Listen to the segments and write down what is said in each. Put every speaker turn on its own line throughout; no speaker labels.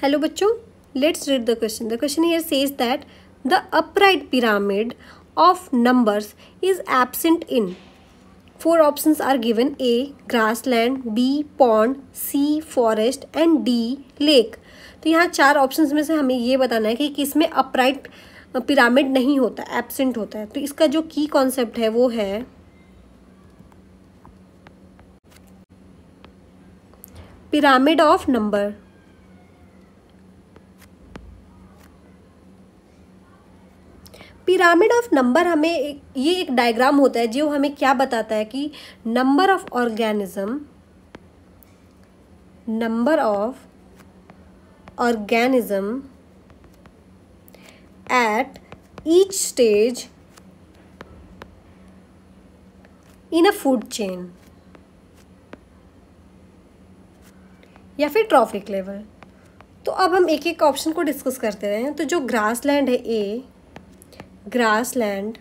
hello बच्चों let's read the question the question year says that the upright pyramid of numbers is absent in four options are given A grassland B pond C forest and D lake तो यहाँ चार option में से हमें ये बताना है कि किसमें अपराइट पिरामिड नहीं होता एबसेंट होता है तो इसका जो की कॉन्सेप्ट है वो है pyramid of number pyramid of number हमें एक, ये एक डायग्राम होता है जो हमें क्या बताता है कि number of organism number of organism at each stage in a food chain या फिर ट्रॉफिक लेवल तो अब हम एक एक ऑप्शन को डिस्कस करते रहे हैं तो जो ग्रास लैंड है ए ग्रासलैंड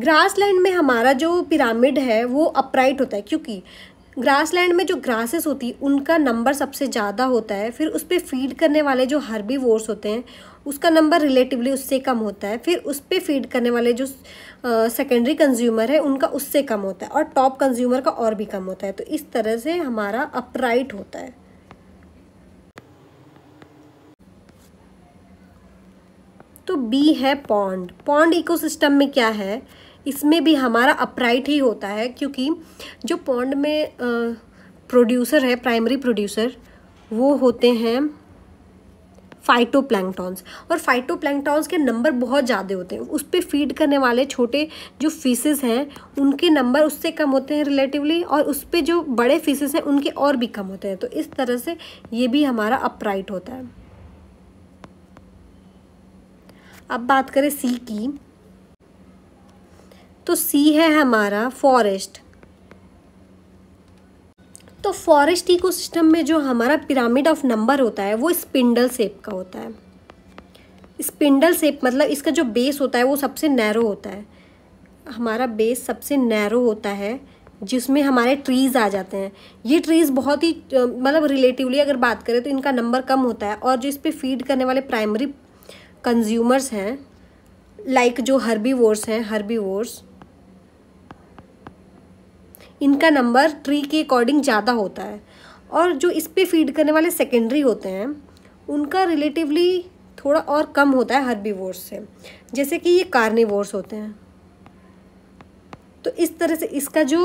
ग्रासलैंड में हमारा जो पिरामिड है वो अपराइट होता है क्योंकि ग्रासलैंड में जो ग्रासेस होती है उनका नंबर सबसे ज़्यादा होता है फिर उस पर फीड करने वाले जो हर्बी वोर्स होते हैं उसका नंबर रिलेटिवली उससे कम होता है फिर उस पर फीड करने वाले जो सेकेंडरी कंज्यूमर है उनका उससे कम होता है और टॉप कंज्यूमर का और भी कम होता है तो इस तरह से हमारा अपराइट होता है तो बी है पौंड पौंड इकोसिस्टम में क्या है इसमें भी हमारा अपराइट ही होता है क्योंकि जो पौंड में प्रोड्यूसर है प्राइमरी प्रोड्यूसर वो होते हैं प्लैंगटॉन्स और फाइटोप्लैंक्टॉन्स के नंबर बहुत ज़्यादा होते हैं उस पर फीड करने वाले छोटे जो फीसेस हैं उनके नंबर उससे कम होते हैं रिलेटिवली और उस पर जो बड़े फीसेस हैं उनके और भी कम होते हैं तो इस तरह से ये भी हमारा अपराइट होता है अब बात करें सी की तो सी है हमारा फॉरेस्ट तो फॉरेस्ट इकोसिस्टम में जो हमारा पिरामिड ऑफ नंबर होता है वो स्पिंडल सेप का होता है स्पिंडल सेप मतलब इसका जो बेस होता है वो सबसे नैरो होता है हमारा बेस सबसे नैरो होता है जिसमें हमारे ट्रीज़ आ जाते हैं ये ट्रीज़ बहुत ही मतलब रिलेटिवली अगर बात करें तो इनका नंबर कम होता है और जो इस पर फीड करने वाले प्राइमरी कंज्यूमर्स हैं लाइक like जो वोर्स हैं हर्बी वोर्स इनका नंबर ट्री के अकॉर्डिंग ज़्यादा होता है और जो इस पर फीड करने वाले सेकेंडरी होते हैं उनका रिलेटिवली थोड़ा और कम होता है हर्बी वोर्स से जैसे कि ये कार्निवोर्स होते हैं तो इस तरह से इसका जो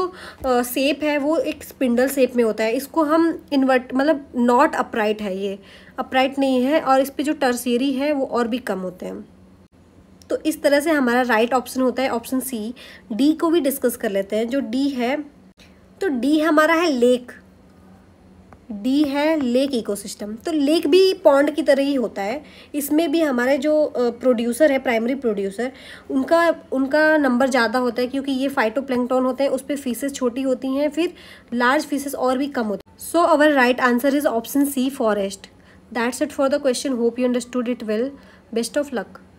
सेप है वो एक स्पिंडल सेप में होता है इसको हम इन्वर्ट मतलब नॉट अपराइट है ये अपराइट नहीं है और इस पर जो टर्सरी है वो और भी कम होते हैं तो इस तरह से हमारा राइट ऑप्शन होता है ऑप्शन सी डी को भी डिस्कस कर लेते हैं जो डी है तो डी हमारा है लेक डी है लेक इकोसिस्टम तो लेक भी पॉन्ड की तरह ही होता है इसमें भी हमारे जो प्रोड्यूसर है प्राइमरी प्रोड्यूसर उनका उनका नंबर ज़्यादा होता है क्योंकि ये फाइटोप्लैंकटॉन होते हैं उस पर फीसेस छोटी होती हैं फिर लार्ज फीसेस और भी कम होती so our right answer is option C forest that's it for the question hope you understood it will best of luck